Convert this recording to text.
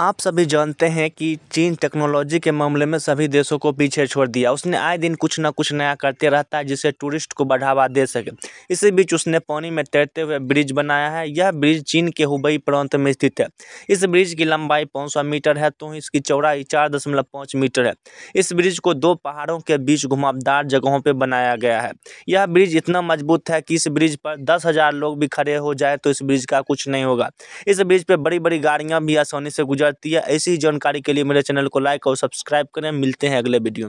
आप सभी जानते हैं कि चीन टेक्नोलॉजी के मामले में सभी देशों को पीछे छोड़ दिया उसने आए दिन कुछ ना कुछ नया करते रहता है जिससे टूरिस्ट को बढ़ावा दे सके इसी बीच उसने पानी में तैरते हुए ब्रिज बनाया है यह ब्रिज चीन के हुबई प्रांत में स्थित है इस ब्रिज की लंबाई पाँच मीटर है तो इसकी चौड़ाई चार मीटर है इस ब्रिज को दो पहाड़ों के बीच घुमावदार जगहों पर बनाया गया है यह ब्रिज इतना मजबूत है कि इस ब्रिज पर दस हजार लोग भी खड़े हो जाए तो इस ब्रिज का कुछ नहीं होगा इस ब्रिज पर बड़ी बड़ी गाड़ियाँ भी आसानी से गुजरती है ऐसी जानकारी के लिए मेरे चैनल को लाइक और सब्सक्राइब करें मिलते हैं अगले वीडियो में